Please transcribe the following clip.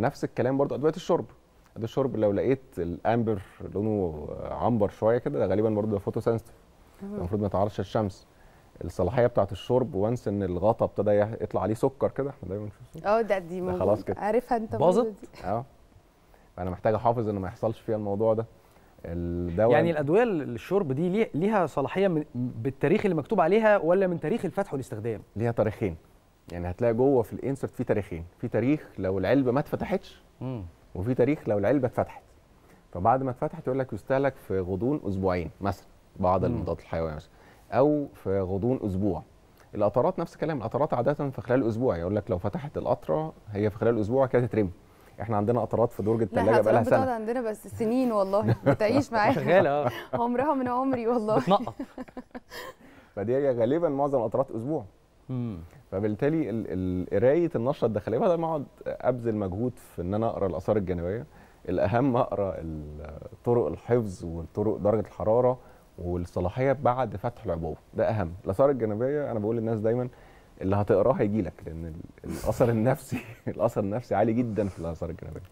نفس الكلام برضو ادويه الشرب ادويه الشرب لو لقيت الامبر لونه عنبر شويه كده ده غالبا برضو سنسيتيف المفروض ما يتعرضش للشمس الصلاحيه بتاعه الشرب وانس ان الغطا ابتدى يطلع عليه سكر كده احنا دايما بنشوف اه ده دي ده خلاص كده عارفها انت باظت اه فانا محتاج احافظ ان ما يحصلش فيها الموضوع ده الدواء يعني الادويه الشرب دي ليها صلاحيه بالتاريخ اللي مكتوب عليها ولا من تاريخ الفتح والاستخدام؟ ليها تاريخين يعني هتلاقي جوه في الانسرت في تاريخين في تاريخ لو العلبه ما اتفتحتش وفي تاريخ لو العلبه اتفتحت فبعد ما اتفتحت يقول لك يستهلك في غضون اسبوعين مثلا بعض المضادات الحيويه مثلا او في غضون اسبوع القطرات نفس الكلام القطرات عاده في خلال اسبوع يقول لك لو فتحت القطره هي في خلال اسبوع كده تترمي احنا عندنا قطرات في درج الثلاجه بقى لها سنه عندنا بس سنين والله بتعيش معاها شغاله آه. عمرها من عمري والله بتنقط فدي غالبا معظم القطرات اسبوع فبالتالي قرايه النشره الداخليه بدل ما اقعد ابذل مجهود في ان انا اقرا الاثار الجانبيه الاهم اقرا طرق الحفظ وطرق درجه الحراره والصلاحيه بعد فتح العبوه ده اهم الاثار الجانبيه انا بقول للناس دايما اللي هتقراه هيجي لك لان الاثر النفسي الاثر النفسي عالي جدا في الاثار الجانبيه